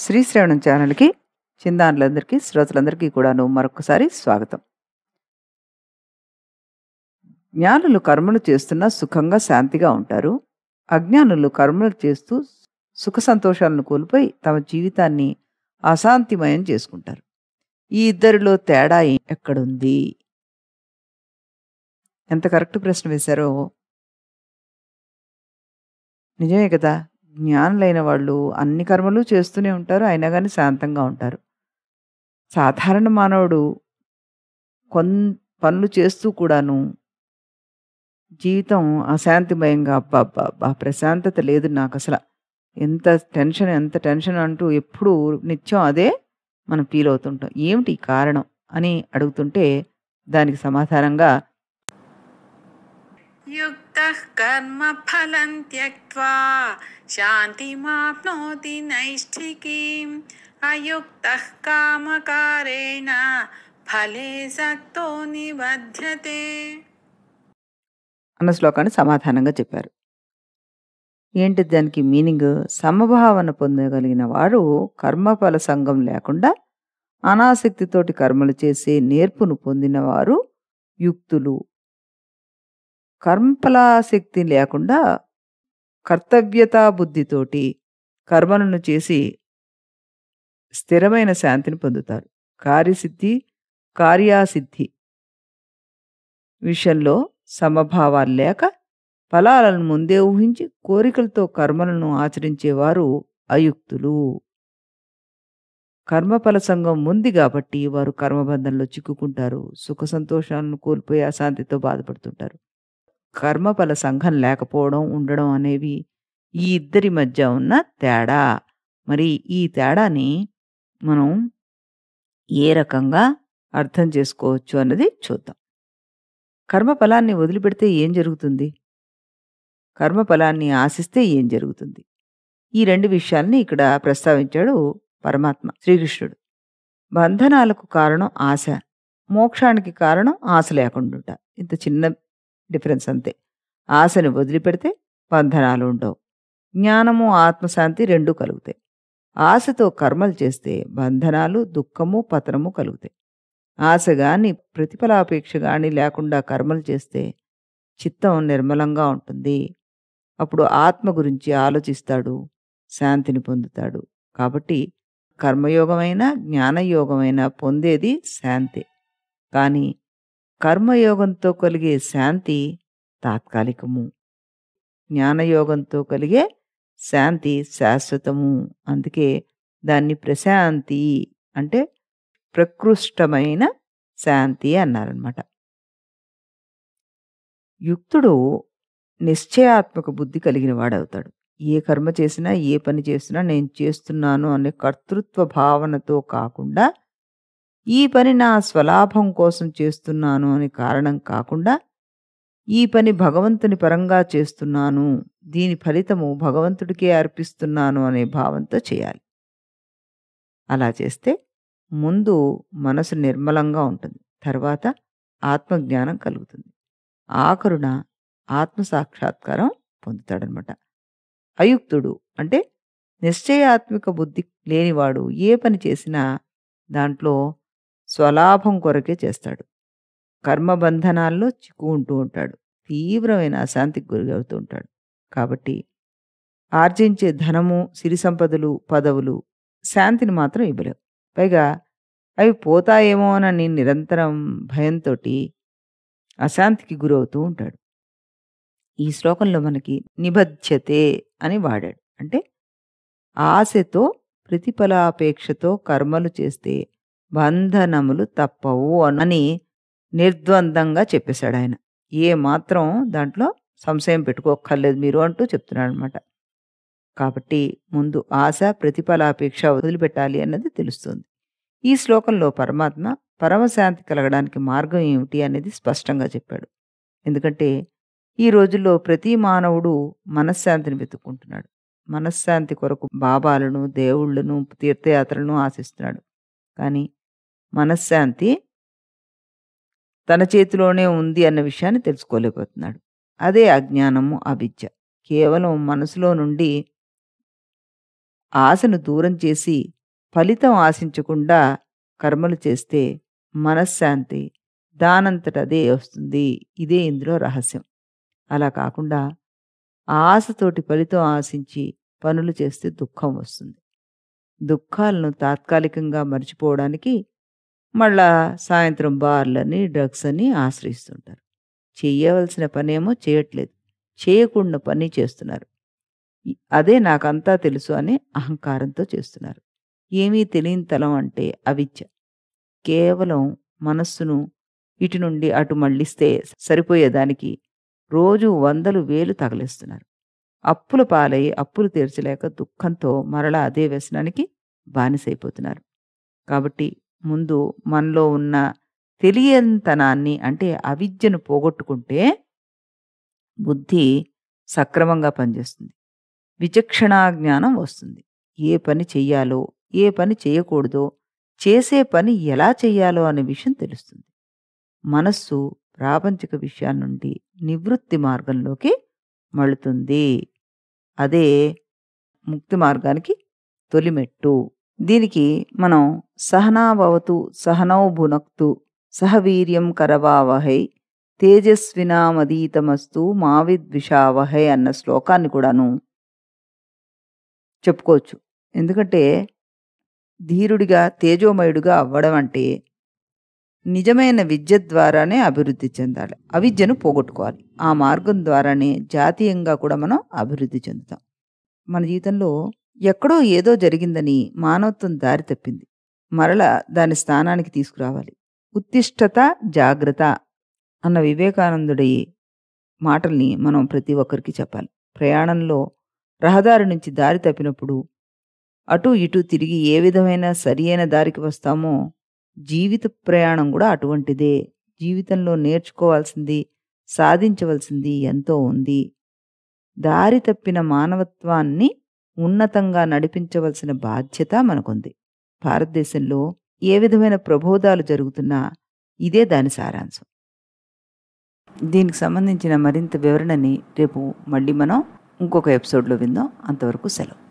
శ్రీశ్రవణం ఛానల్కి చిందానులందరికీ శ్రోతలందరికీ కూడాను మరొకసారి స్వాగతం జ్ఞానులు కర్మలు చేస్తున్న సుఖంగా శాంతిగా ఉంటారు అజ్ఞానులు కర్మలు చేస్తూ సుఖ సంతోషాలను కోల్పోయి తమ జీవితాన్ని అశాంతిమయం చేసుకుంటారు ఈ ఇద్దరిలో తేడా ఎక్కడుంది ఎంత కరెక్ట్ ప్రశ్న వేశారో నిజమే కదా జ్ఞానులైన వాళ్ళు అన్ని కర్మలు చేస్తూనే ఉంటారు అయినా కానీ శాంతంగా ఉంటారు సాధారణ మానవుడు కొన్ పనులు చేస్తూ కూడాను జీవితం అశాంతిమయంగా అబ్బా అబ్బా అబ్బా ప్రశాంతత లేదు నాకు అసలు ఎంత టెన్షన్ ఎంత టెన్షన్ అంటూ ఎప్పుడు నిత్యం అదే మనం ఫీల్ అవుతుంటాం ఏమిటి కారణం అని అడుగుతుంటే దానికి సమాధానంగా కర్మ ఫలం त्यक्त्वा शान्तिमाप्नोति नैष्ठिकीम् अयुक्तः कामकारेण ఫలే సక్తో నిబధ్యతే అన్న శ్లోకాన్ని సమాధానంగా చెప్పారు ఏంటి దానికి మీనింగ్ సమభావన పొందగలిగిన వారు కర్మఫల సంఘం లేకుండా అనాసక్తితోటి కర్మలు చేసే నేర్పును పొందినవారు యుక్తులు కర్మఫలాసక్తి లేకుండా కర్తవ్యతా బుద్ధితోటి కర్మలను చేసి స్థిరమైన శాంతిని పొందుతారు కార్యసిద్ధి కార్యాసిద్ధి విషయంలో సమభావాలు లేక ఫలాలను ముందే ఊహించి కోరికలతో కర్మలను ఆచరించేవారు అయుక్తులు కర్మఫల సంఘం ఉంది కాబట్టి వారు కర్మబంధంలో చిక్కుకుంటారు సుఖ సంతోషాలను కోల్పోయి అశాంతితో బాధపడుతుంటారు కర్మఫల సంఘం లేకపోవడం ఉండడం అనేవి ఈ ఇద్దరి మధ్య ఉన్న తేడా మరి ఈ తేడాని మనం ఏ రకంగా అర్థం చేసుకోవచ్చు అన్నది చూద్దాం కర్మఫలాన్ని వదిలిపెడితే ఏం జరుగుతుంది కర్మఫలాన్ని ఆశిస్తే ఏం జరుగుతుంది ఈ రెండు విషయాల్ని ఇక్కడ ప్రస్తావించాడు పరమాత్మ శ్రీకృష్ణుడు బంధనాలకు కారణం ఆశ మోక్షానికి కారణం ఆశ లేకుండా ఇంత చిన్న డిఫరెన్స్ అంతే ఆశను వదిలిపెడితే బంధనాలు ఉండవు జ్ఞానము ఆత్మశాంతి రెండూ కలుగుతాయి ఆశతో కర్మలు చేస్తే బంధనాలు దుఃఖము పతనము కలుగుతాయి ఆశ కానీ ప్రతిఫలాపేక్ష కానీ లేకుండా కర్మలు చేస్తే చిత్తం నిర్మలంగా ఉంటుంది అప్పుడు ఆత్మ గురించి ఆలోచిస్తాడు శాంతిని పొందుతాడు కాబట్టి కర్మయోగమైన జ్ఞానయోగమైన పొందేది శాంతి కానీ కర్మయోగంతో కలిగే శాంతి తాత్కాలికము జ్ఞానయోగంతో కలిగే శాంతి శాశ్వతము అందుకే దాన్ని ప్రశాంతి అంటే ప్రకృష్టమైన శాంతి అన్నారనమాట యుక్తుడు నిశ్చయాత్మక బుద్ధి కలిగిన వాడవుతాడు ఏ కర్మ చేసినా ఏ పని చేసినా నేను చేస్తున్నాను అనే కర్తృత్వ భావనతో కాకుండా ఈ పని నా స్వలాభం కోసం చేస్తున్నాను అని కారణం కాకుండా ఈ పని భగవంతుని పరంగా చేస్తున్నాను దీని ఫలితము భగవంతుడికే అర్పిస్తున్నాను అనే భావంతో చేయాలి అలా చేస్తే ముందు మనసు నిర్మలంగా ఉంటుంది తర్వాత ఆత్మజ్ఞానం కలుగుతుంది ఆఖరున ఆత్మసాక్షాత్కారం పొందుతాడనమాట అయుక్తుడు అంటే నిశ్చయాత్మిక బుద్ధి లేనివాడు ఏ పని చేసినా దాంట్లో స్వలాభం కొరకే చేస్తాడు కర్మబంధనాల్లో ఉంటూ ఉంటాడు తీవ్రమైన అశాంతికి గురి అవుతూ ఉంటాడు కాబట్టి ఆర్జించే ధనము సిరి సంపదలు పదవులు శాంతిని మాత్రం ఇవ్వలేవు పైగా అవి పోతాయేమో అని నిరంతరం భయంతో అశాంతికి గురవుతూ ఉంటాడు ఈ శ్లోకంలో మనకి నిబధ్యతే అని వాడాడు అంటే ఆశతో ప్రతిఫలాపేక్షతో కర్మలు చేస్తే బంధనములు తప్పవు అని నిర్ద్వందంగా చెప్పేశాడు ఆయన ఏ మాత్రం దాంట్లో సంశయం పెట్టుకోక్కర్లేదు మీరు అంటూ చెప్తున్నాడు అనమాట కాబట్టి ముందు ఆశ ప్రతిఫలాపేక్ష వదిలిపెట్టాలి అన్నది తెలుస్తుంది ఈ శ్లోకంలో పరమాత్మ పరమశాంతి కలగడానికి మార్గం ఏమిటి అనేది స్పష్టంగా చెప్పాడు ఎందుకంటే ఈ రోజుల్లో ప్రతి మానవుడు మనశ్శాంతిని వెతుక్కుంటున్నాడు మనశ్శాంతి కొరకు బాబాలను దేవుళ్లను తీర్థయాత్రలను ఆశిస్తున్నాడు కానీ మనశ్శాంతి తన చేతిలోనే ఉంది అన్న విషయాన్ని తెలుసుకోలేకపోతున్నాడు అదే అజ్ఞానము అవిద్య కేవలం మనసులో నుండి ఆశను దూరం చేసి ఫలితం ఆశించకుండా కర్మలు చేస్తే మనశ్శాంతి దానంతట అదే వస్తుంది ఇదే ఇందులో రహస్యం అలా కాకుండా ఆశతోటి ఫలితం ఆశించి పనులు చేస్తే దుఃఖం వస్తుంది దుఃఖాలను తాత్కాలికంగా మర్చిపోవడానికి మళ్ళా సాయంత్రం బార్లని డ్రగ్స్ అని ఆశ్రయిస్తుంటారు చేయవలసిన పనేమో చేయట్లేదు చేయకుండా పని చేస్తున్నారు అదే నాకంతా తెలుసు అనే అహంకారంతో చేస్తున్నారు ఏమీ తెలియని తలం అంటే అవిద్య కేవలం మనస్సును ఇటు నుండి అటు మళ్ళిస్తే సరిపోయేదానికి రోజు వందలు వేలు తగలేస్తున్నారు అప్పుల పాలై అప్పులు తీర్చలేక దుఃఖంతో మరలా అదే వ్యసనానికి బానిసైపోతున్నారు కాబట్టి ముందు మనలో ఉన్న తెలియనితనాన్ని అంటే అవిద్యను పోగొట్టుకుంటే బుద్ధి సక్రమంగా పనిచేస్తుంది విచక్షణా జ్ఞానం వస్తుంది ఏ పని చెయ్యాలో ఏ పని చేయకూడదో చేసే పని ఎలా చేయాలో అనే విషయం తెలుస్తుంది మనస్సు ప్రాపంచిక విషయాల నుండి నివృత్తి మార్గంలోకి మళ్తుంది అదే ముక్తి మార్గానికి తొలిమెట్టు దీనికి మనం సహనాభవతు సహనౌ భునక్తు సహవీర్యం కరవావహై తేజస్వినామదీతమస్తు మావిద్విషావహై అన్న శ్లోకాన్ని కూడాను చెప్పుకోవచ్చు ఎందుకంటే ధీరుడిగా తేజోమయుడిగా అవ్వడం అంటే నిజమైన విద్య ద్వారానే అభివృద్ధి చెందాలి అవిద్యను పోగొట్టుకోవాలి ఆ మార్గం ద్వారానే జాతీయంగా కూడా మనం అభివృద్ధి చెందుతాం మన జీవితంలో ఎక్కడో ఏదో జరిగిందని మానవత్వం దారి తప్పింది మరల దాని స్థానానికి తీసుకురావాలి ఉత్తిష్టత జాగ్రత్త అన్న వివేకానందుడి మాటల్ని మనం ప్రతి ఒక్కరికి చెప్పాలి ప్రయాణంలో రహదారి నుంచి దారి తప్పినప్పుడు అటు ఇటు తిరిగి ఏ విధమైన సరియైన దారికి వస్తామో జీవిత ప్రయాణం కూడా అటువంటిదే జీవితంలో నేర్చుకోవాల్సింది సాధించవలసింది ఎంతో ఉంది దారి తప్పిన మానవత్వాన్ని ఉన్నతంగా నడిపించవలసిన బాధ్యత మనకుంది భారతదేశంలో ఏ విధమైన ప్రబోధాలు జరుగుతున్నా ఇదే దాని సారాంశం దీనికి సంబంధించిన మరింత వివరణని రేపు మళ్ళీ మనం ఇంకొక ఎపిసోడ్లో విందాం అంతవరకు సెలవు